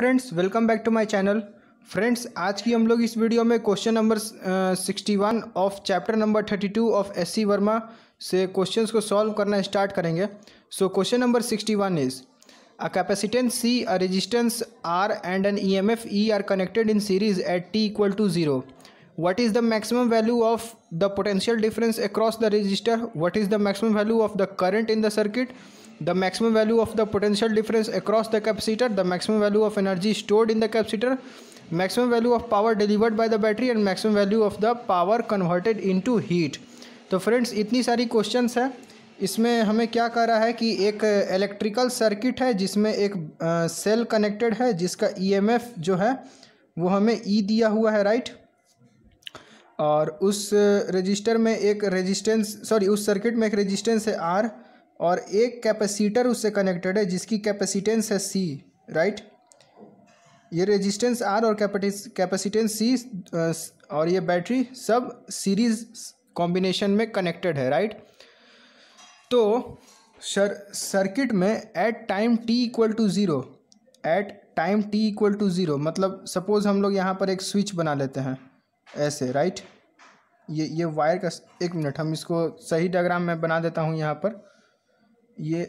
Friends welcome back to my channel friends आज की हम लोग इस वीडियो में question number sixty one of chapter number thirty two of S C Verma से क्वेश्चंस को सॉल्व करना स्टार्ट करेंगे so question number sixty one is a capacitance C a resistance R and an E M F E R connected in series at T equal to zero what is the maximum value of the potential difference across the resistor what is the maximum value of the current in the circuit the maximum value of the potential difference across the capacitor the maximum value of energy stored in the capacitor maximum value of power delivered by the battery and maximum value of the power converted into heat तो friends इतनी सारी question है इसमें हमें क्या कह रहा है कि एक इलेक्ट्रिकल सर्किट है जिसमें एक सेल कनेक्टेड है जिसका ई एम एफ जो है वो हमें ई e दिया हुआ है राइट और उस रजिस्टर में एक रजिस्टेंस सॉरी उस सर्किट में एक रजिस्टेंस है आर और एक कैपेसिटर उससे कनेक्टेड है जिसकी कैपेसिटेंस है सी राइट ये रेजिस्टेंस आर और कैपेसिटेंस सी और ये बैटरी सब सीरीज कॉम्बिनेशन में कनेक्टेड है राइट तो सर सर्किट में at time T equal to zero at time T equal to zero मतलब सपोज़ हम लोग यहाँ पर एक स्विच बना लेते हैं ऐसे राइट ये ये वायर का एक मिनट हम इसको सही डायग्राम में बना देता हूँ यहाँ पर ये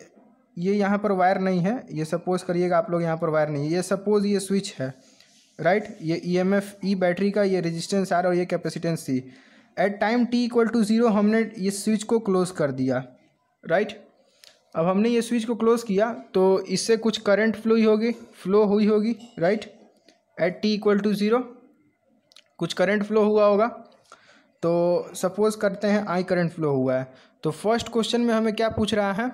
ये यहाँ पर वायर नहीं है ये सपोज़ करिएगा आप लोग यहाँ पर वायर नहीं है ये सपोज़ ये स्विच है राइट ये ई एम एफ ई बैटरी का ये रेजिस्टेंस आर और ये capacitance C at time T equal to zero हमने ये स्विच को क्लोज़ कर दिया राइट अब हमने ये स्विच को क्लोज़ किया तो इससे कुछ करंट फ्लो ही होगी फ्लो हुई होगी right at T equal to zero कुछ करंट फ्लो हुआ होगा तो सपोज़ करते हैं आई करंट फ्लो हुआ है तो फर्स्ट क्वेश्चन में हमें क्या पूछ रहा है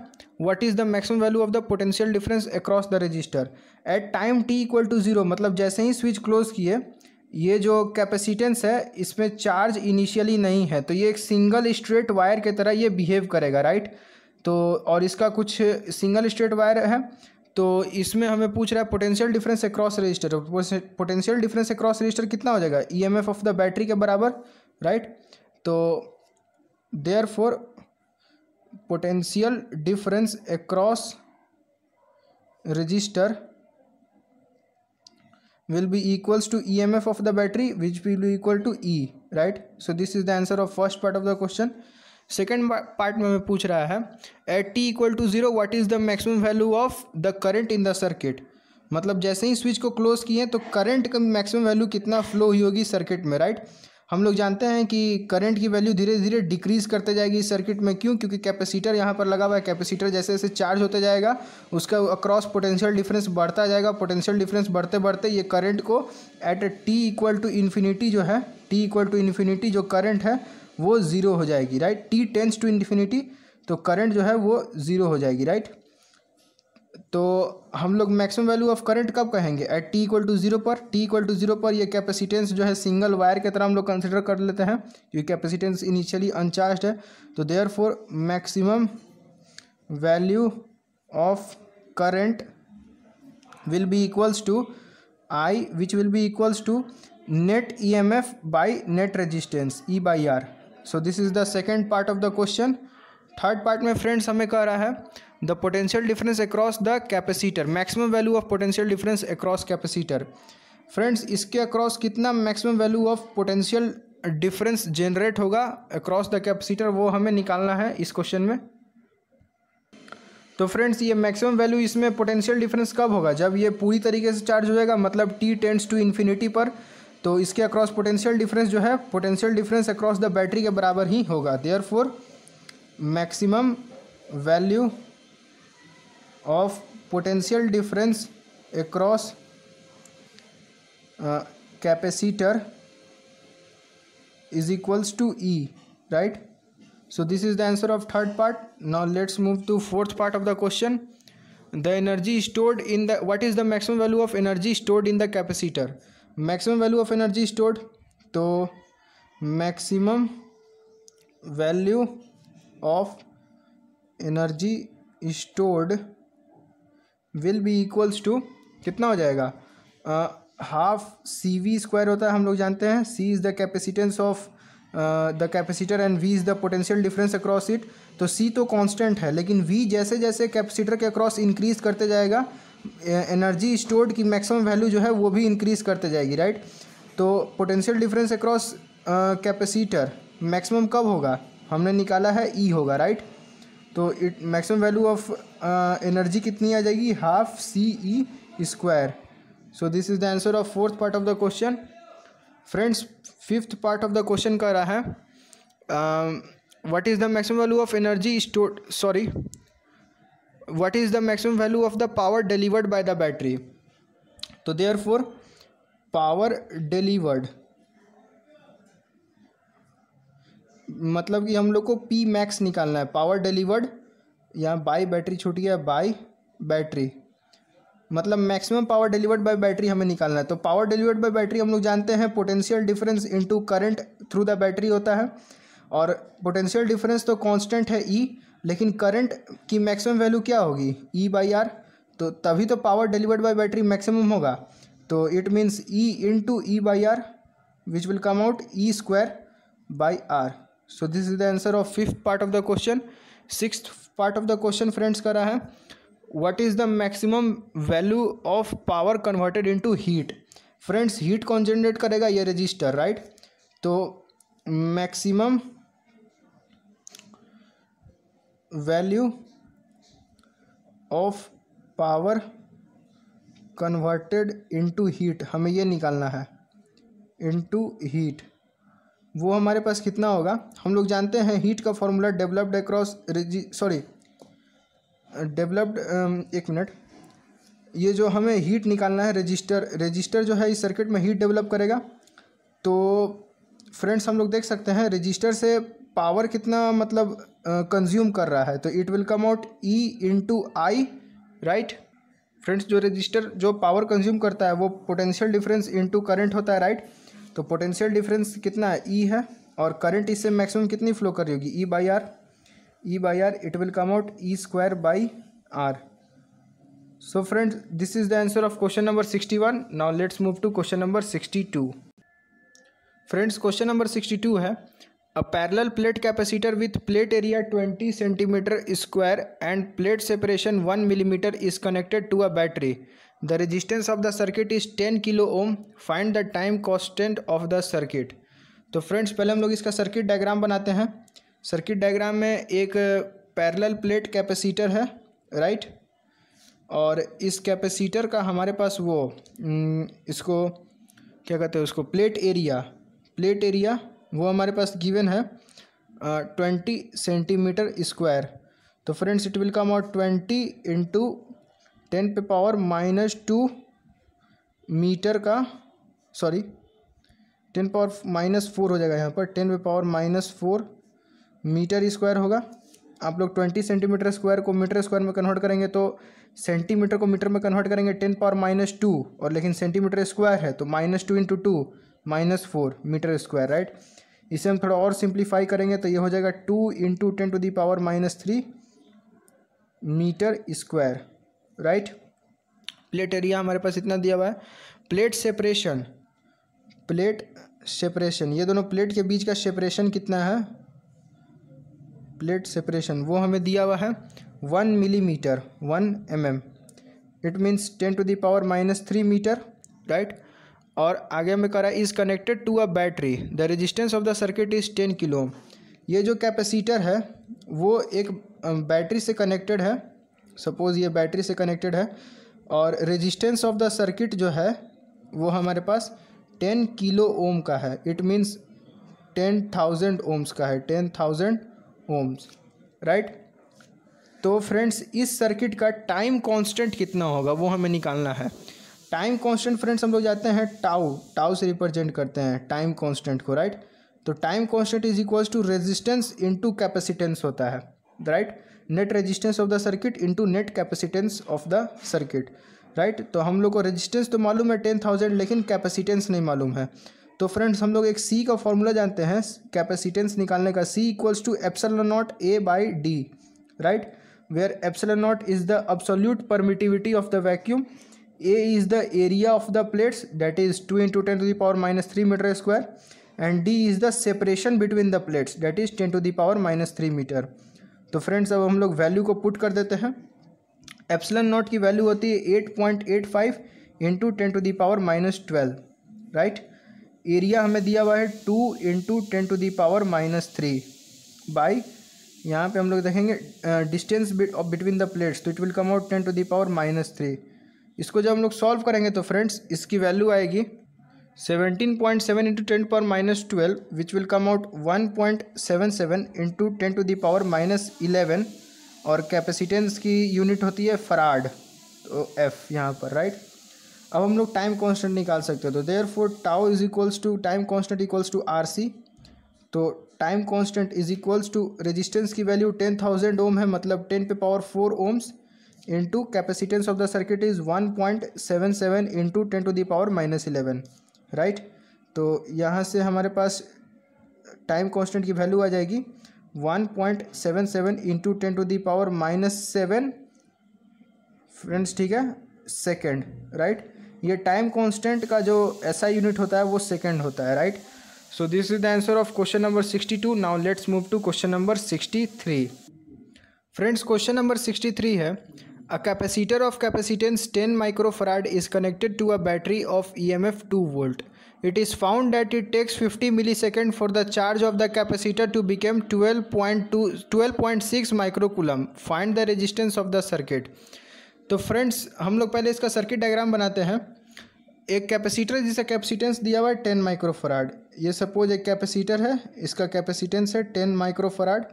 what is the maximum value of the potential difference across the resistor at time T equal to zero मतलब जैसे ही स्विच क्लोज किए ये जो कैपेसिटेंस है इसमें चार्ज इनिशियली नहीं है तो ये एक सिंगल स्ट्रेट वायर के तरह ये बिहेव करेगा राइट तो और इसका कुछ सिंगल स्ट्रेट वायर है तो इसमें हमें पूछ रहा है potential difference across resistor potential difference across resistor कितना हो जाएगा E M F of the battery के बराबर राइट तो therefore potential difference across resistor will will be equals to emf of the battery which will be equal to E right so this is the answer of first part of the question second part में पूछ रहा है at T equal to zero what is the maximum value of the current in the circuit मतलब जैसे ही switch को close किए तो current का मैक्सिमम वैल्यू कितना फ्लो हुई होगी सर्किट में राइट right? हम लोग जानते हैं कि करंट की वैल्यू धीरे धीरे डिक्रीज़ करते जाएगी इस सर्किट में क्यों क्योंकि कैपेसिटर यहाँ पर लगा हुआ है कैपेसिटर जैसे जैसे चार्ज होता जाएगा उसका अक्रॉस पोटेंशियल डिफरेंस बढ़ता जाएगा पोटेंशियल डिफरेंस बढ़ते बढ़ते ये करंट को at T equal to infinity जो है टी इक्वल टू इन्फिनिटी जो करंट है वो ज़ीरो हो जाएगी right T tends to infinity तो करंट जो है वो ज़ीरो हो जाएगी राइट तो हम लोग मैक्सिमम वैल्यू ऑफ करंट कब कहेंगे at T equal to zero पर टी इक्वल टू जीरो पर ये कैपेसिटेंस जो है सिंगल वायर की तरह हम लोग कंसिडर कर लेते हैं क्योंकि कैपेसिटेंस इनिशियली अनचार्ज है तो therefore maximum value of current equals to I which will be equals to net E M F by net resistance E by R so this is the second part of the question third part में friends हमें कह रहा है the potential difference across the capacitor maximum value of potential difference across capacitor friends इसके across कितना maximum value of potential difference generate होगा across the capacitor वो हमें निकालना है इस क्वेश्चन में तो फ्रेंड्स ये मैक्सिमम वैल्यू इसमें पोटेंशियल डिफरेंस कब होगा जब ये पूरी तरीके से चार्ज हो जाएगा मतलब टी टेंस टू इन्फिनिटी पर तो इसके अक्रॉस पोटेंशियल डिफरेंस जो है potential difference across the battery के बराबर ही होगा therefore maximum value of potential difference across uh, capacitor is equals to E right so this is the answer of third part now let's move to fourth part of the question the energy stored in the what is the maximum value of energy stored in the capacitor maximum value of energy stored so maximum value of energy stored will be equals to कितना हो जाएगा half C we square होता है हम लोग जानते हैं C is the capacitance of the capacitor and V is the potential difference across it तो सी तो कांस्टेंट है लेकिन वी जैसे जैसे कैपेसिटर के अक्रॉस इंक्रीज करते जाएगा एनर्जी स्टोर्ड की मैक्सिमम वैल्यू जो है वो भी इंक्रीज करते जाएगी राइट तो potential difference across capacitor maximum कब होगा हमने निकाला है ई e होगा राइट तो it maximum value of energy कितनी आ जाएगी half C E square so this is the answer of fourth part of the question friends fifth part of the question कह रहा है what is the maximum value of energy store sorry what is the maximum value of the power delivered by the battery तो therefore power delivered मतलब कि हम लोग को P max निकालना है पावर डिलीवर्ड यहाँ बाई बैटरी छूट गया बाई बैटरी मतलब maximum power delivered by battery हमें निकालना है तो पावर डिलीवर्ड बाय बैटरी हम लोग जानते हैं potential difference into current through the battery होता है और पोटेंशियल डिफरेंस तो कांस्टेंट है ई e, लेकिन करंट की मैक्सिमम वैल्यू क्या होगी ई बाई आर तो तभी तो power delivered by battery maximum होगा तो it means E into E by R which will come out E square by R so this is the answer of fifth part of the question six part of the question friends करा है what is the maximum value of power converted into heat friends heat कौन generate करेगा ये resistor right तो maximum value of power converted into heat हमें ये निकालना है इंटू हीट वो हमारे पास कितना होगा हम लोग जानते हैं हीट का formula developed across sorry developed एक मिनट ये जो हमें हीट निकालना है रजिस्टर रजिस्टर जो है इस सर्किट में हीट डेवलप करेगा तो फ्रेंड्स हम लोग देख सकते हैं रजिस्टर से पावर कितना मतलब कंज्यूम uh, कर रहा है तो it will come out E into I right friends जो रजिस्टर जो पावर कंज्यूम करता है वो पोटेंशियल डिफरेंस इंटू करंट होता है राइट right? तो पोटेंशियल डिफरेंस कितना है ई e है और करंट इससे मैक्सिमम कितनी फ्लो कर रही होगी E by R E by R it will come out E square by R so friend this is the answer of question number sixty one now let's move to question number sixty two friends question number sixty two है a parallel plate capacitor with plate area twenty centimeter square and plate separation one millimeter is connected to a battery the resistance of the circuit is ten kilo ohm find the time constant of the circuit तो friends पहले हम लोग इसका circuit diagram बनाते हैं circuit diagram में एक parallel plate capacitor है राइट और इस कैपेसिटर का हमारे पास वो इसको क्या कहते हैं उसको प्लेट एरिया प्लेट एरिया वो हमारे पास गिवन है ट्वेंटी सेंटीमीटर स्क्वायर तो friends it will come out twenty into ten पे पावर माइनस टू मीटर का sorry ten power minus four हो जाएगा यहाँ पर टेन पे power minus four meter square होगा आप लोग ट्वेंटी सेंटीमीटर स्क्वायर को मीटर स्क्वायर में कन्वर्ट करेंगे तो सेंटीमीटर को मीटर में कन्वर्ट करेंगे टेन पावर माइनस टू और लेकिन सेंटीमीटर स्क्वायर है तो minus two into two minus four meter square right इसे हम थोड़ा और सिंप्लीफाई करेंगे तो ये हो जाएगा two into ten to the power minus three meter square right plate area हमारे पास इतना दिया हुआ है प्लेट सेपरेशन प्लेट सेपरेशन ये दोनों प्लेट के बीच का सेपरेशन कितना है प्लेट सेपरेशन वो हमें दिया हुआ है one millimeter one M M it means ten to power minus three meter right और आगे हमें रहा है is connected to a battery the resistance of the circuit is ten kilo ये जो कैपेसिटर है वो एक बैटरी से कनेक्टेड है सपोज़ ये बैटरी से कनेक्टेड है और रेजिस्टेंस ऑफ द सर्किट जो है वो हमारे पास टेन किलो ओम का है it means ten thousand ohms का है टेन थाउजेंड ओम्स राइट तो फ्रेंड्स इस सर्किट का टाइम कांस्टेंट कितना होगा वो हमें निकालना है टाइम कांस्टेंट फ्रेंड्स हम लोग जाते हैं टाउ टाउ से रिप्रेजेंट करते हैं टाइम कांस्टेंट को राइट तो time constant is equals to resistance into capacitance होता है right net resistance of the circuit into net capacitance of the circuit right तो हम लोग को रेजिस्टेंस तो मालूम है टेन थाउजेंड लेकिन कैपेसिटेंस नहीं मालूम है तो फ्रेंड्स हम लोग एक सी का फॉर्मूला जानते हैं कैपेसिटेंस निकालने का C equals to epsilon naught A by D right where epsilon naught is the absolute permittivity of the vacuum A is the area of the plates that is two into ten to the power minus three meter square and D is the separation between the plates that is ten to the power minus three meter तो friends अब हम लोग value को put कर देते हैं epsilon naught की value होती है eight point eight five into ten to the power minus twelve right area हमें दिया हुआ है two into ten to the power minus three by यहाँ पे हम लोग देखेंगे डिस्टेंस बिटवीन द प्लेट्स तो it will come out ten to the power minus three इसको जब हम लोग सॉल्व करेंगे तो फ्रेंड्स इसकी वैल्यू आएगी seventeen point seven into ten power minus twelve which will come out one point seven seven into ten to the power minus eleven और capacitance की यूनिट होती है फराड तो एफ यहाँ पर राइट अब हम लोग टाइम कॉन्स्टेंट निकाल सकते हो तो therefore tau is equals to time constant equals to R C तो time constant is equals to resistance की वैल्यू टेन थाउजेंड ओम है मतलब टेन पे power four ohms into capacitance of the circuit is one point seven seven into ten to the power minus eleven right तो यहाँ से हमारे पास time constant की वैल्यू आ जाएगी one point seven seven into ten to the power minus seven friends ठीक है सेकेंड राइट ये टाइम कांस्टेंट का जो ऐसा यूनिट होता है वो सेकेंड होता है right so this is the answer of question number sixty two now let's move to question number sixty three friends question number sixty three है A capacitor of capacitance 10 microfarad is connected to a battery of EMF 2 volt. It is found that it takes 50 millisecond for the charge of the capacitor to become 12.2 12.6 microcoulomb. Find the resistance of the circuit. तो friends हम लोग पहले इसका circuit diagram बनाते हैं एक capacitor जिसे capacitance दिया हुआ है टेन माइक्रोफराड ये सपोज एक कैपेसिटर है इसका कैपेसिटेंस है ten microfarad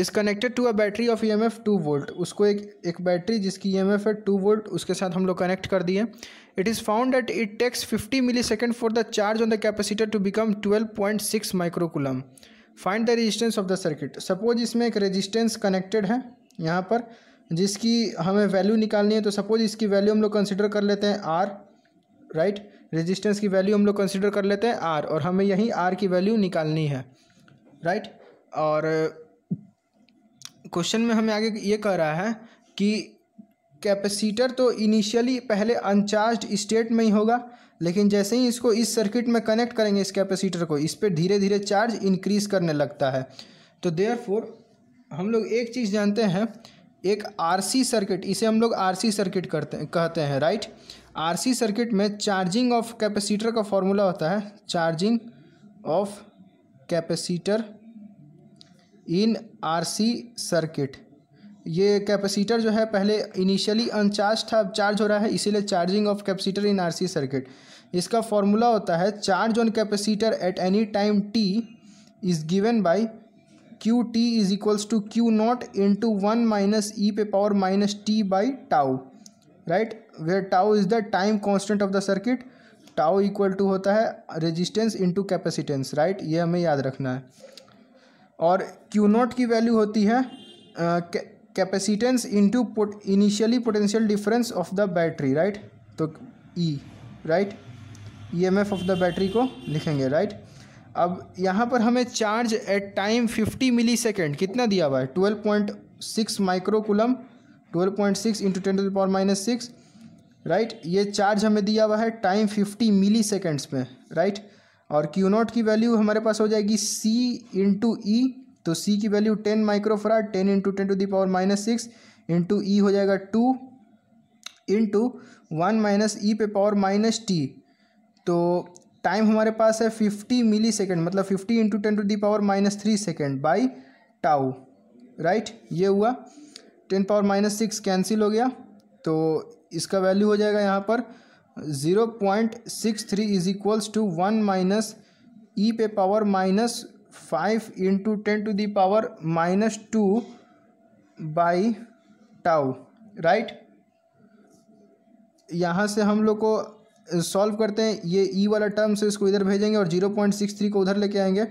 is connected to a battery of E M F two volt उसको एक एक बैटरी जिसकी ई एम एफ है टू वोल्ट उसके साथ हम लोग कनेक्ट कर दिए it is found at it takes fifty millisecond for the charge on the capacitor to become twelve point six microcoulomb find the resistance of the circuit suppose इसमें एक resistance connected है यहाँ पर जिसकी हमें value निकालनी है तो सपोज इसकी वैल्यू हम लोग कंसिडर कर लेते हैं आर राइट रजिस्टेंस की वैल्यू हम लोग कंसिडर कर लेते हैं आर और हमें यहीं आर की वैल्यू निकालनी है राइट right? और क्वेश्चन में हमें आगे ये कह रहा है कि कैपेसिटर तो इनिशियली पहले अनचार्ज स्टेट में ही होगा लेकिन जैसे ही इसको इस सर्किट में कनेक्ट करेंगे इस कैपेसिटर को इस पर धीरे धीरे चार्ज इंक्रीज करने लगता है तो देयरफॉर हम लोग एक चीज़ जानते हैं एक आरसी सर्किट इसे हम लोग आरसी सर्किट करते कहते हैं राइट आरसी सर्किट में चार्जिंग ऑफ कैपेसिटर का फॉर्मूला होता है charging of capacitor in RC circuit ये कैपेसिटर जो है पहले इनिशियली अनचार्ज था अब चार्ज हो रहा है इसीलिए charging of capacitor in RC circuit इसका फॉर्मूला होता है charge on capacitor at any time T is given by Q T is equals to Q not into one minus E पे power minus T by tau right where tau is the time constant of the circuit tau equal to होता है resistance into capacitance right ये हमें याद रखना है और Q not की वैल्यू होती है capacitance into initially potential difference of the battery right तो E right E M F of the battery को लिखेंगे राइट right? अब यहाँ पर हमें charge at time fifty millisecond कितना दिया हुआ है twelve point six microcoulomb twelve point six into ten to power minus six right ये चार्ज हमें दिया हुआ है टाइम फिफ्टी मिली सेकेंड्स में राइट right? और क्यू नॉट की वैल्यू हमारे पास हो जाएगी सी इंटू ई तो सी की value ten microfarad ten into ten to the power minus six into E हो जाएगा two into one minus E पे पावर माइनस टी तो टाइम हमारे पास है फिफ्टी मिली सेकेंड मतलब fifty into ten to the power minus three second by tau right ये हुआ ten power minus six cancel हो गया तो इसका वैल्यू हो जाएगा यहाँ पर zero point six three is equals to one minus E पे power minus five into ten to the power minus two by tau right यहाँ से हम लोग को सॉल्व uh, करते हैं ये ई e वाला टर्म से इसको इधर भेजेंगे और जीरो पॉइंट सिक्स थ्री को उधर लेके आएंगे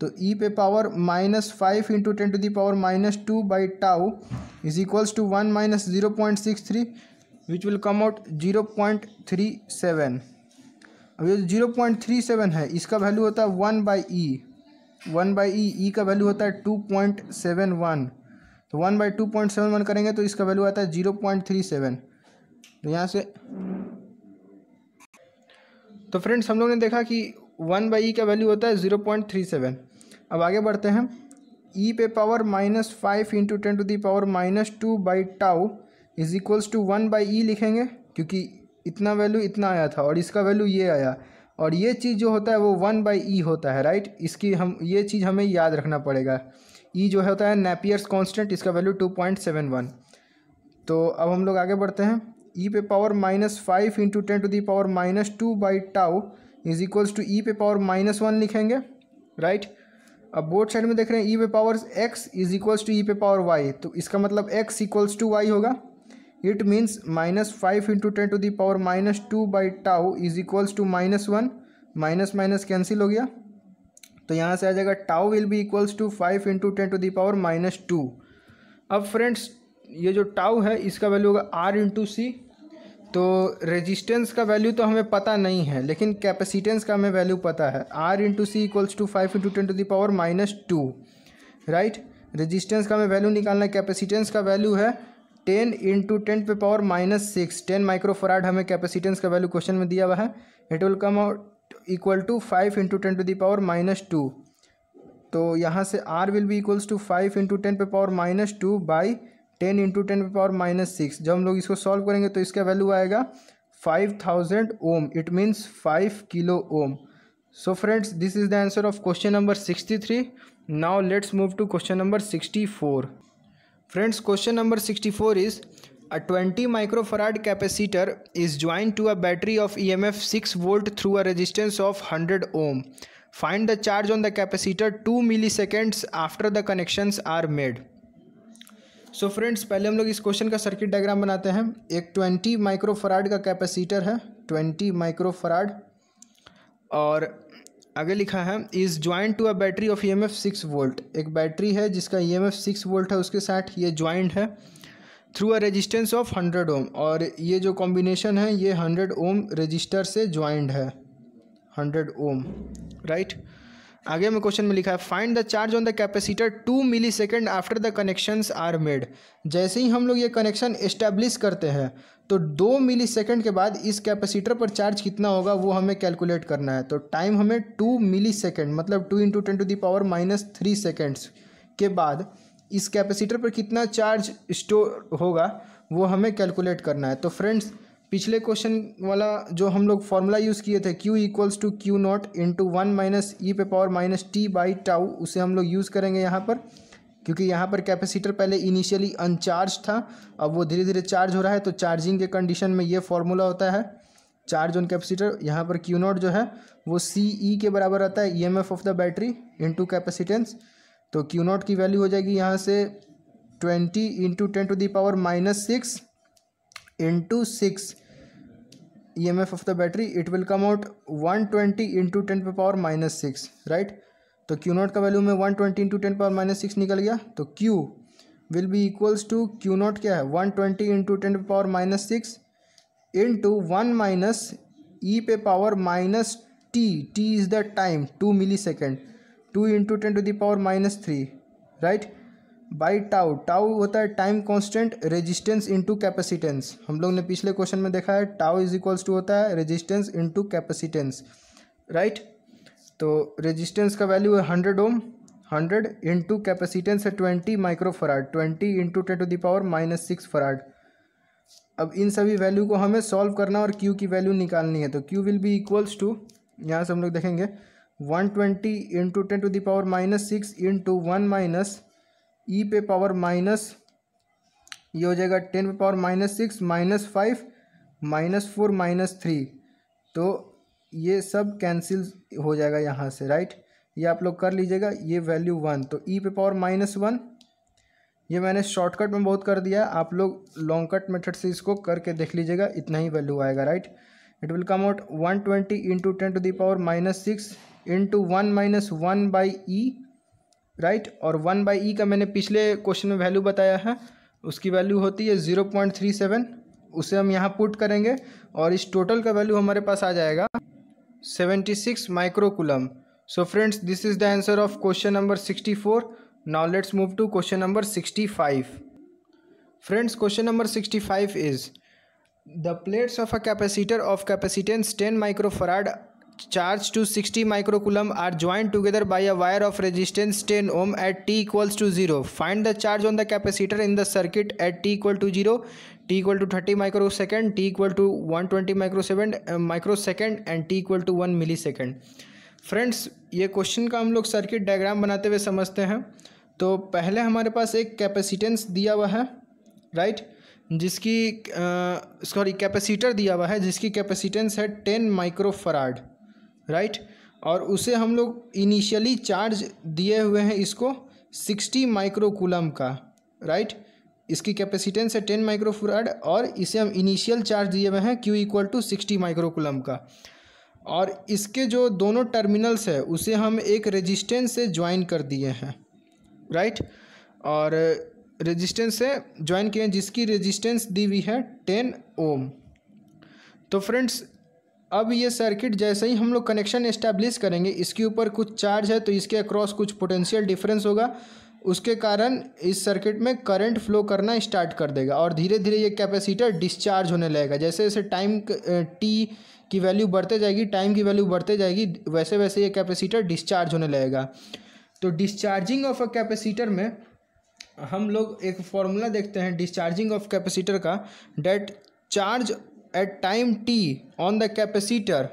तो ई पे power minus five into ten to the power minus two by tau is equals to one minus zero point six three which will come out zero point three seven अब ये zero point three seven है इसका value होता है one by E one by E E का value होता है two point seven one तो one by two point seven one करेंगे तो इसका वैल्यू आता है जीरो पॉइंट थ्री सेवन तो यहाँ से तो फ्रेंड्स हम लोग ने देखा कि वन बाई ई का वैल्यू होता है ज़ीरो पॉइंट थ्री सेवन अब आगे बढ़ते हैं ई e पे power minus five into ten to the power minus two by tau is equals to one by E लिखेंगे क्योंकि इतना वैल्यू इतना आया था और इसका वैल्यू ये आया और ये चीज़ जो होता है वो वन बाई ई होता है राइट इसकी हम ये चीज़ हमें याद रखना पड़ेगा ई e जो होता है नेपियर्स कॉन्स्टेंट इसका value two point seven one तो अब हम लोग आगे बढ़ते हैं ई e पे power minus five into ten to the power minus two by tau is equals to E पे पावर माइनस वन लिखेंगे राइट अब बोर्ड साइड में देख रहे हैं ई e पे power X is equals to E पे पावर वाई तो इसका मतलब एक्स इक्वल्स टू वाई होगा it means minus five into ten to the power minus two by tau is equals to minus one minus minus cancel हो गया तो यहाँ से आ जाएगा tau will be equals to five into ten to the power minus two अब friends ये जो टाउ है इसका वैल्यू होगा आर इंटू सी तो रेजिस्टेंस का वैल्यू तो हमें पता नहीं है लेकिन कैपेसिटेंस का हमें वैल्यू पता है R into C equals to five into ten to the power minus two right resistance का हमें वैल्यू निकालना है कैपेसिटेंस का वैल्यू है टेन इंटू टेन पे power minus six ten microfarad हमें कैपेसिटेंस का वैल्यू क्वेश्चन में दिया हुआ है it will come out equal to five into ten to the power minus two तो यहाँ से R will be equals to five into ten पे power minus two by ten into ten पे power minus six जब हम लोग इसको solve करेंगे तो इसका वैल्यू आएगा five thousand ohm it means five kilo ohm so friends this is the answer of question number sixty three now let's move to question number sixty four friends question number sixty four is a twenty microfarad capacitor is join to a battery of E M F six volt through a resistance of hundred ohm find the charge on the capacitor two milliseconds after the connections are made so friends पहले हम लोग इस question का circuit diagram बनाते हैं एक twenty microfarad का capacitor है ट्वेंटी माइक्रोफराड और आगे लिखा है is joint to a battery of E M F six volt एक बैटरी है जिसका E M F six volt है उसके साथ ये ज्वाइंट है through a resistance of hundred ohm और ये जो कॉम्बिनेशन है ये हंड्रेड ओम रजिस्टर से ज्वाइंट है हंड्रेड ओम राइट आगे में क्वेश्चन में लिखा है find the charge on the capacitor two millisecond after the connections are made जैसे ही हम लोग ये कनेक्शन एस्टेब्लिश करते हैं तो दो मिली सेकेंड के बाद इस कैपेसिटर पर चार्ज कितना होगा वो हमें कैलकुलेट करना है तो टाइम हमें टू मिली सेकेंड मतलब two into ten to the power minus three seconds के बाद इस कैपेसिटर पर कितना चार्ज स्टोर होगा वो हमें कैलकुलेट करना है तो फ्रेंड्स पिछले क्वेश्चन वाला जो हम लोग फॉर्मूला यूज़ किए थे Q equals to Q not into one minus E पे power minus T by tau उसे हम लोग यूज़ करेंगे यहाँ पर क्योंकि यहाँ पर कैपेसिटर पहले इनिशियली अनचार्ज था अब वो धीरे धीरे चार्ज हो रहा है तो चार्जिंग के कंडीशन में ये फॉर्मूला होता है चार्ज ऑन कैपेसिटर यहाँ पर क्यू नॉट जो है वो सी ई e के बराबर आता है E M F of the battery to capacitance तो क्यू नॉट की वैल्यू हो जाएगी यहाँ से twenty into ten to the power minus six into six E M F of the battery it will come out one twenty into ten to power minus six right तो Q not का value में one twenty into ten power minus six निकल गया तो Q will be equals to Q not क्या है one twenty into ten power minus six into one minus E पे power minus T T is the time two millisecond two into ten to the power minus three right by tau tau होता है time constant resistance into capacitance हम लोग ने पिछले question में देखा है टाउ इज इक्वल्स टू होता है रेजिस्टेंस इंटू कैपेसिटेंस राइट तो रेजिस्टेंस का वैल्यू है hundred ohm hundred into capacitance है twenty micro farad twenty into ten to the power minus six farad अब इन सभी वैल्यू को हमें सॉल्व करना और क्यू की वैल्यू निकालनी है तो Q will be equals to यहाँ से हम लोग देखेंगे one twenty into ten to the power minus six into one minus E पे पावर माइनस ये हो जाएगा टेन पे power minus six minus five minus four minus three तो ये सब कैंसिल हो जाएगा यहाँ से राइट ये आप लोग कर लीजिएगा ये वैल्यू वन तो ई e पे पावर माइनस वन ये मैंने शॉर्टकट में बहुत कर दिया आप लोग लॉन्ग कट मेथड से इसको करके देख लीजिएगा इतना ही वैल्यू आएगा right it will come out one twenty into ten to the power minus six into one minus one by E right और वन बाई ई का मैंने पिछले क्वेश्चन में वैल्यू बताया है उसकी वैल्यू होती है ज़ीरो पॉइंट थ्री सेवन उसे हम यहाँ पुट करेंगे और इस टोटल का वैल्यू हमारे पास आ जाएगा 76 microcoulomb. So friends, this is the answer of question number 64. Now let's move to question number 65. Friends, question number 65 is the plates of a capacitor of capacitance 10 microfarad charged to 60 microcoulomb are joined together by a wire of resistance 10 ohm at t equals to 0. Find the charge on the capacitor in the circuit at t equal to 0. T equal to thirty microsecond T equal to one twenty microsecond microsecond and T equal to one milli millisecond friends ये question का हम लोग circuit diagram बनाते हुए समझते हैं तो पहले हमारे पास एक कैपेसिटेंस दिया हुआ है राइट जिसकी सॉरी कैपेसिटर दिया हुआ है जिसकी कैपेसिटेंस है टेन माइक्रो फराड राइट और उसे हम लोग इनिशियली चार्ज दिए हुए हैं इसको सिक्सटी माइक्रो कूलम का राइट right? इसकी कैपेसिटेंस है टेन माइक्रोफुराड और इसे हम इनिशियल चार्ज दिए हुए हैं Q equal to sixty microcoulomb का और इसके जो दोनों टर्मिनल्स है उसे हम एक रेजिस्टेंस से ज्वाइन कर दिए हैं राइट और रेजिस्टेंस से ज्वाइन किए हैं जिसकी रेजिस्टेंस दी हुई है टेन ओम तो फ्रेंड्स अब ये सर्किट जैसे ही हम लोग कनेक्शन इस्टेब्लिश करेंगे इसके ऊपर कुछ चार्ज है तो इसके अक्रॉस कुछ पोटेंशियल डिफरेंस होगा उसके कारण इस सर्किट में करंट फ्लो करना स्टार्ट कर देगा और धीरे धीरे ये कैपेसिटर डिस्चार्ज होने लगेगा जैसे जैसे टाइम टी की वैल्यू बढ़ते जाएगी टाइम की वैल्यू बढ़ते जाएगी वैसे वैसे ये कैपेसिटर डिस्चार्ज होने लगेगा तो डिस्चार्जिंग ऑफ अ कैपेसिटर में हम लोग एक फॉर्मूला देखते हैं डिस्चार्जिंग ऑफ कैपेसिटर का that charge at time T on the capacitor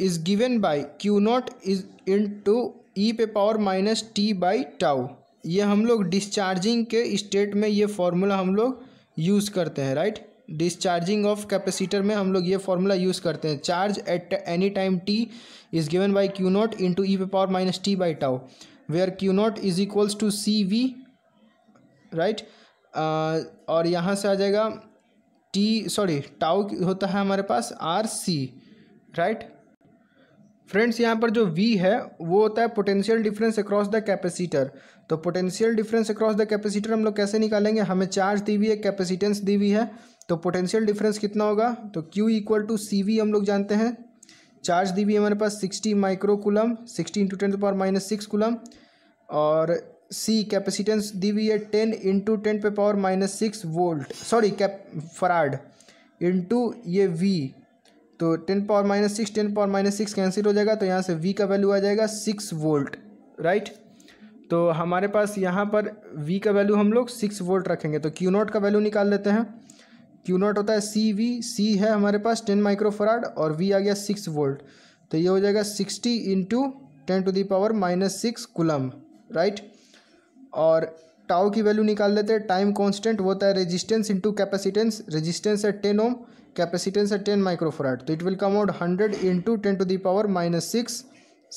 is given by Q not is into E e पे power minus T by tau ये हम लोग डिस्चार्जिंग के स्टेट में ये फार्मूला हम लोग यूज़ करते हैं राइट डिस्चार्जिंग ऑफ कैपेसिटर में हम लोग ये फार्मूला यूज़ करते हैं charge at any time T is given by Q not into ई पे power minus T by tau where Q not is equals to C V right और यहाँ से आ जाएगा टी सॉरी टाउ होता है हमारे पास आर सी राइट फ्रेंड्स यहाँ पर जो V है वो होता है potential difference across the capacitor तो potential difference across the capacitor हम लोग कैसे निकालेंगे हमें चार्ज दी हुई है कैपेसिटेंस दी हुई है तो पोटेंशियल डिफरेंस कितना होगा तो Q equal to C V हम लोग जानते हैं चार्ज दी हुई है हमारे पास sixty microcoulomb sixty into ten power minus six coulomb और सी कैपेसिटेंस दी हुई है टेन इंटू टेन पे power minus six volt sorry cap farad into ये वी तो ten power minus six ten power minus six cancel हो जाएगा तो यहाँ से वी का वैल्यू आ जाएगा सिक्स वोल्ट राइट तो हमारे पास यहाँ पर वी का वैल्यू हम लोग सिक्स वोल्ट रखेंगे तो क्यू नॉट का वैल्यू निकाल लेते हैं क्यू नॉट होता है सी वी सी है हमारे पास टेन माइक्रोफराड और वी आ गया सिक्स वोल्ट तो ये हो जाएगा sixty into ten to the power minus six coulomb right और टाओ की वैल्यू निकाल लेते हैं टाइम कांस्टेंट वो होता है रेजिस्टेंस इंटू कैपेसिटेंस रेजिस्टेंस है टेन ओम कैपेसिटेंस है टेन माइक्रोफराट तो it will come out hundred into ten to the power minus six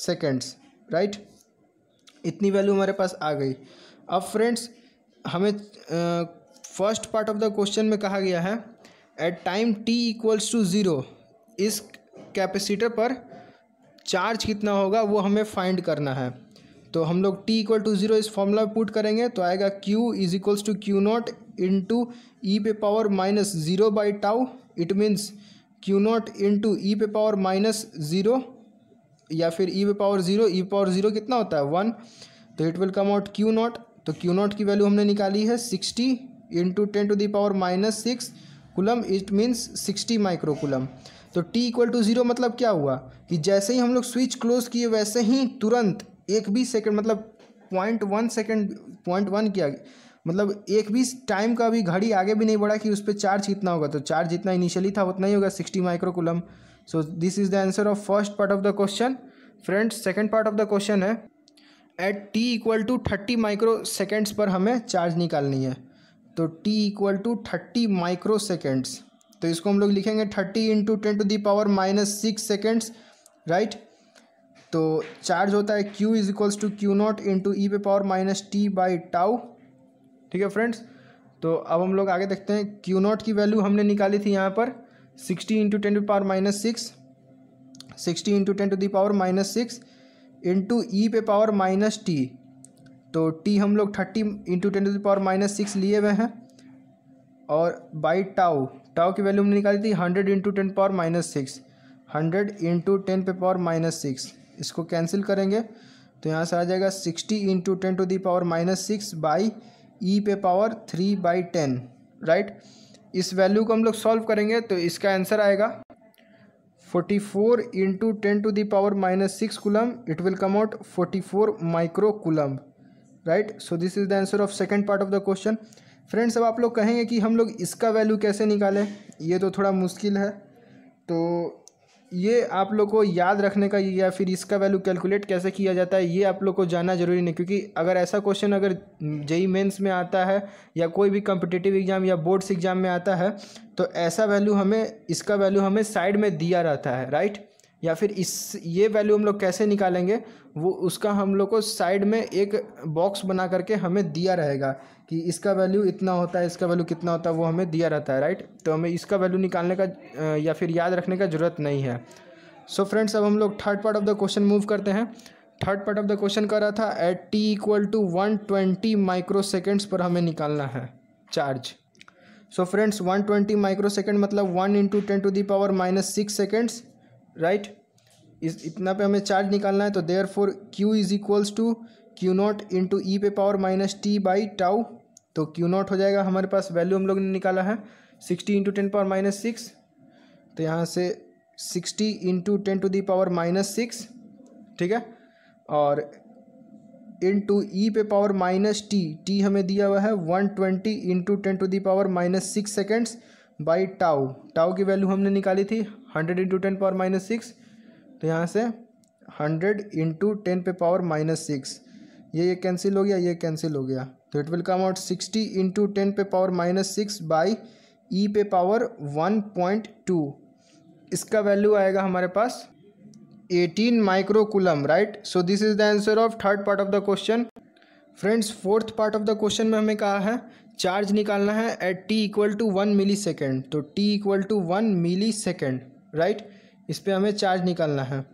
seconds right इतनी वैल्यू हमारे पास आ गई अब फ्रेंड्स हमें first part of the question में कहा गया है at time T equals to zero इस कैपेसिटर पर चार्ज कितना होगा वो हमें फाइंड करना है तो हम लोग टी इक्वल टू जीरो इस फॉर्मूला में पुट करेंगे तो आएगा Q is equals to Q not into ई पे power minus zero by tau it means Q not into ई पे पावर माइनस ज़ीरो या फिर ई पे power zero E power zero कितना होता है वन तो it will come out Q not तो क्यू नॉट की वैल्यू हमने निकाली है sixty into ten to the power minus six coulomb it means sixty microcoulomb तो टी इक्वल टू ज़ीरो मतलब क्या हुआ कि जैसे ही हम लोग स्विच क्लोज किए वैसे ही तुरंत एक भी सेकंड मतलब point one second point one किया मतलब एक भी टाइम का अभी घड़ी आगे भी नहीं बढ़ा कि उस पर चार्ज कितना होगा तो चार्ज जितना इनिशियली था उतना ही होगा sixty microcoulomb so this is the answer of first part of the question friends second part of the question है at T equal to thirty microseconds पर हमें चार्ज निकालनी है तो T equal to thirty microseconds तो इसको हम लोग लिखेंगे thirty into ten to the power minus six seconds right तो चार्ज होता है Q is equals to Q not into ई पे power minus T by tau ठीक है फ्रेंड्स तो अब हम लोग आगे देखते हैं क्यू नॉट की वैल्यू हमने निकाली थी यहाँ पर sixty into ten to power minus six sixty into ten to the power minus six into ई पे पावर माइनस टी तो टी हम लोग thirty into ten to the power minus six लिए हुए हैं और बाई टाओ टाओ की value हमने निकाली थी hundred into ten power minus six hundred into ten पे पावर माइनस सिक्स इसको कैंसिल करेंगे तो यहाँ से आ जाएगा sixty into ten to the power minus six by E e पे power three by ten right इस वैल्यू को हम लोग सॉल्व करेंगे तो इसका आंसर आएगा forty four into ten to the power minus six coulomb it will come out forty four microcoulomb right so this is the answer of second part of the question friends अब आप लोग कहेंगे कि हम लोग इसका value कैसे निकालें ये तो थोड़ा मुश्किल है तो ये आप लोग को याद रखने का या फिर इसका वैल्यू कैलकुलेट कैसे किया जाता है ये आप लोग को जानना जरूरी नहीं क्योंकि अगर ऐसा क्वेश्चन अगर जेई मेंस e e में आता है या कोई भी कम्पिटेटिव एग्ज़ाम या बोर्ड्स एग्ज़ाम में आता है तो ऐसा वैल्यू हमें इसका वैल्यू हमें साइड में दिया रहता है राइट या फिर इस ये वैल्यू हम लोग कैसे निकालेंगे वो उसका हम लोग को साइड में एक बॉक्स बना करके हमें दिया रहेगा कि इसका वैल्यू इतना होता है इसका वैल्यू कितना होता है वो हमें दिया रहता है राइट तो हमें इसका वैल्यू निकालने का या फिर याद रखने का ज़रूरत नहीं है सो so फ्रेंड्स अब हम लोग third part of the question move करते हैं third part of the question कह रहा था at T equal to one twenty microseconds पर हमें निकालना है charge so friends one twenty micro second मतलब one into ten to the power minus six seconds right इस इतना पे हमें चार्ज निकालना है तो therefore Q is equals to Q not into ई पे power minus T by tau तो क्यू नॉट हो जाएगा हमारे पास वैल्यू हम लोग ने निकाला है sixty into ten power minus six तो यहाँ से sixty into ten to the power minus six ठीक है और इंटू ई e पे पावर माइनस टी टी हमें दिया हुआ है one twenty into ten to the power minus six seconds by tau tau की वैल्यू हमने निकाली थी hundred into ten power minus six तो यहाँ से हंड्रेड इंटू टेन पे पावर माइनस सिक्स ये ये कैंसिल हो गया ये कैंसिल हो गया तो it will come out sixty into ten पे power minus six by e पे पावर वन पॉइंट टू इसका वैल्यू आएगा हमारे पास eighteen microcoulomb right so this is the answer of third part of the question friends fourth part of the question में हमें कहा है चार्ज निकालना है at T equal to one milli second so T equal to one milli second right इस पर हमें charge निकालना है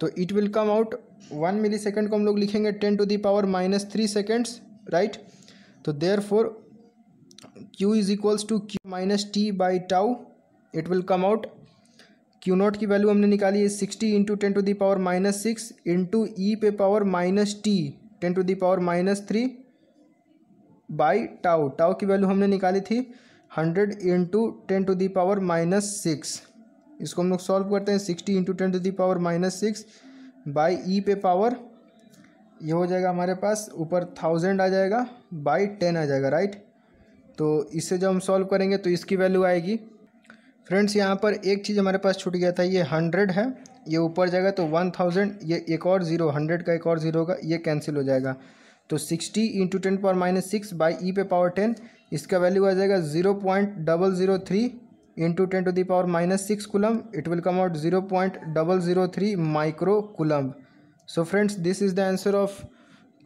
तो it will come out one milli second को हम लोग लिखेंगे ten to the power minus three seconds right तो therefore Q is equals to q minus T by tau it will come out Q not की value हमने निकाली है sixty into ten to the power minus six into ई पे power minus t ten to power minus three by tau tau की value हमने निकाली थी hundred into ten to power minus six इसको हम लोग सॉल्व करते हैं sixty into ten to power minus six by e पे पावर ये हो जाएगा हमारे पास ऊपर थाउजेंड आ जाएगा बाई टेन आ जाएगा राइट तो इससे जब हम सॉल्व करेंगे तो इसकी वैल्यू आएगी फ्रेंड्स यहाँ पर एक चीज़ हमारे पास छूट गया था ये हंड्रेड है ये ऊपर जाएगा तो वन थाउजेंड ये एक और जीरो हंड्रेड का एक और जीरो का ये कैंसिल हो जाएगा तो sixty into ten power minus six by e पे पावर टेन इसका वैल्यू आ जाएगा zero point double zero three into ten to the power minus six coulomb it will come out zero point double zero three micro coulomb so friends this is the answer of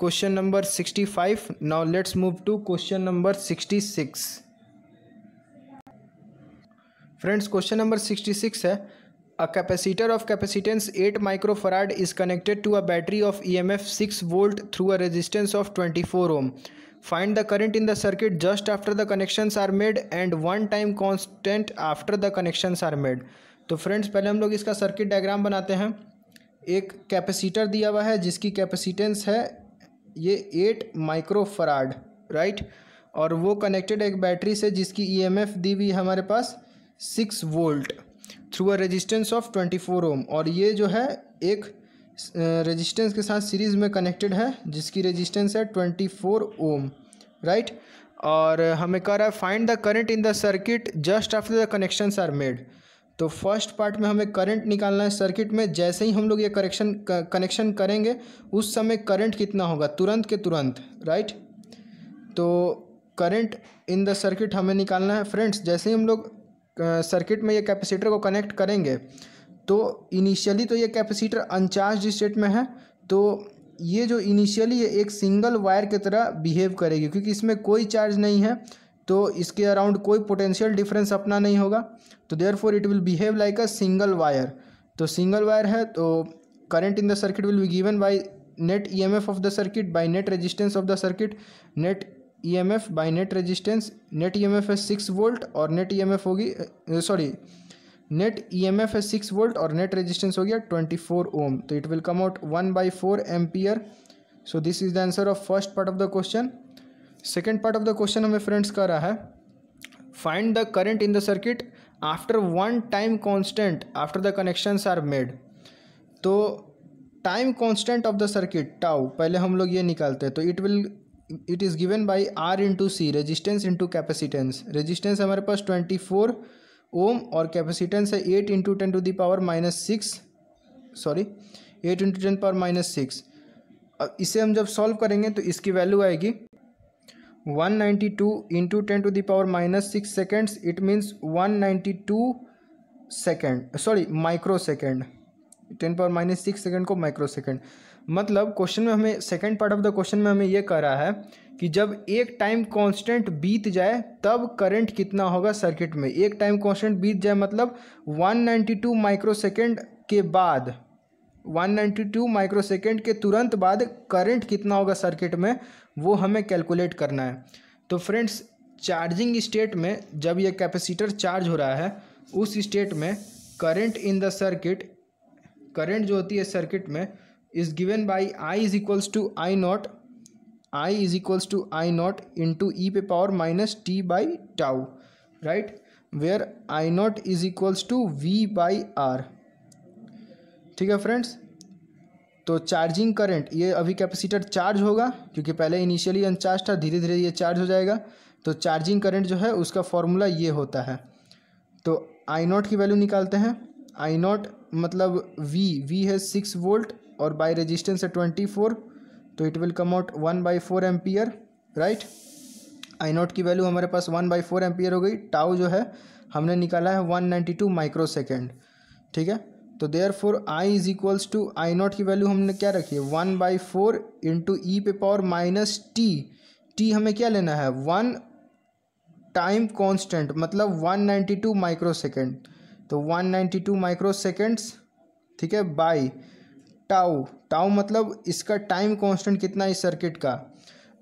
question number sixty five now let's move to question number sixty six friends question number sixty six है A capacitor of capacitance 8 microfarad is connected to a battery of EMF 6 volt through a resistance of 24 ohm. Find the current in the circuit just after the connections are made and one time constant after the connections are made. तो friends पहले हम लोग इसका circuit diagram बनाते हैं एक capacitor दिया हुआ है जिसकी कैपेसिटेंस है ये एट माइक्रोफराड राइट और वो कनेक्टेड एक बैटरी से जिसकी ईएमएफ दी हुई हमारे पास six volt through a resistance of twenty four ohm और ये जो है एक रेजिस्टेंस के साथ सीरीज़ में कनेक्टेड है जिसकी रेजिस्टेंस है ट्वेंटी फोर ओम राइट और हमें कह रहा है find the current in the circuit just after the connections are made तो फर्स्ट पार्ट में हमें करंट निकालना है सर्किट में जैसे ही हम लोग ये करेक्शन कनेक्शन करेंगे उस समय करंट कितना होगा तुरंत के तुरंत राइट तो करंट इन द सर्किट हमें निकालना है फ्रेंड्स जैसे ही हम लोग सर्किट में ये कैपेसिटर को कनेक्ट करेंगे तो इनिशियली तो ये कैपेसिटर अनचार्ज स्टेट में है तो ये जो इनिशियली ये एक सिंगल वायर की तरह बिहेव करेगी क्योंकि इसमें कोई चार्ज नहीं है तो इसके अराउंड कोई पोटेंशियल डिफरेंस अपना नहीं होगा तो therefore it will behave like a single wire तो सिंगल वायर है तो current in the circuit will be given by net E M F of the circuit by net resistance of the circuit net E M F by net resistance net E M F है six volt और net E M F होगी sorry net E M F है six volt और net resistance हो गया twenty four ohm तो it will come out one by four ampere so this is the answer of first part of the question second part of the question हमें friends कर रहा है find the current in the circuit after one time constant after the connection are made तो time constant of the circuit tau पहले हम लोग ये निकालते हैं तो it will it is given by are into C resistance into capacitance resistance हमारे पास ट्वेंटी फोर ओम और कैपेसिटेंस है eight into ten to the power minus six sorry eight into ten power minus six अब इसे हम जब solve करेंगे तो इसकी वैल्यू आएगी one ninety two into ten to the power minus six seconds it means one ninety two second sorry micro second ten power minus six second को micro second मतलब क्वेश्चन में हमें second part of the question में हमें ये कह रहा है कि जब एक टाइम कांस्टेंट बीत जाए तब करंट कितना होगा सर्किट में एक टाइम कांस्टेंट बीत जाए मतलब 192 माइक्रो सेकेंड के बाद 192 माइक्रो सेकेंड के तुरंत बाद करंट कितना होगा सर्किट में वो हमें कैलकुलेट करना है तो फ्रेंड्स चार्जिंग स्टेट में जब यह कैपेसिटर चार्ज हो रहा है उस स्टेट में current in the circuit current जो होती है सर्किट में is given by i is equals to i naught i is equals to i naught into e पे power minus t by tau right where i naught is equals to v by r ठीक है friends तो charging current ये अभी capacitor charge होगा क्योंकि पहले initially अनचार्ज था धीरे धीरे ये चार्ज हो जाएगा तो चार्जिंग करंट जो है उसका फॉर्मूला ये होता है तो आई नॉट की वैल्यू निकालते हैं आई नॉट मतलब वी वी है सिक्स वोल्ट और बाई रेजिस्टेंस है ट्वेंटी फोर तो it will come out one by four ampere right I naught की वैल्यू हमारे पास वन बाई फोर एम्पियर हो गई टाउ जो है हमने निकाला है one ninety two micro second ठीक है तो therefore I is equals to I naught की वैल्यू हमने क्या रखी है वन बाई फोर इंटू ई पे पावर माइनस टी टी हमें क्या लेना है वन टाइम कॉन्स्टेंट मतलब one ninety two micro second तो one ninety two micro seconds ठीक है बाई टाउ टाउ मतलब इसका टाइम कांस्टेंट कितना है इस सर्किट का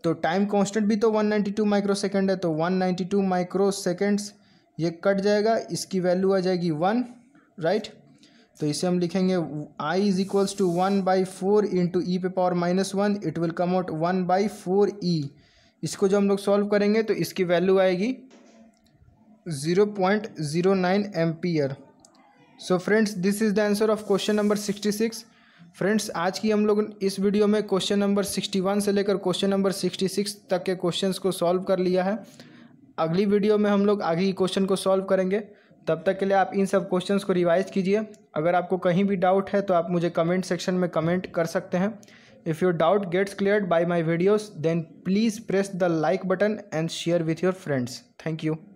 तो टाइम कांस्टेंट भी तो 192 माइक्रो सेकेंड है तो 192 माइक्रो सेकेंड्स ये कट जाएगा इसकी वैल्यू आ जाएगी वन राइट तो इसे हम लिखेंगे I is equals to one by four into ई पे power minus one it will come out one by four e इसको जो हम लोग सॉल्व करेंगे तो इसकी वैल्यू आएगी zero point zero nine ampere so friends this is the answer of question number sixty six friends आज की हम लोग इस वीडियो में क्वेश्चन नंबर सिक्सटी वन से लेकर क्वेश्चन नंबर सिक्सटी सिक्स तक के क्वेश्चंस को सॉल्व कर लिया है अगली वीडियो में हम लोग आगे क्वेश्चन को सॉल्व करेंगे तब तक के लिए आप इन सब क्वेश्चंस को रिवाइज कीजिए अगर आपको कहीं भी डाउट है तो आप मुझे कमेंट सेक्शन में कमेंट कर सकते हैं if your doubt gets clear by my videos then please press the like button and share with your friends thank you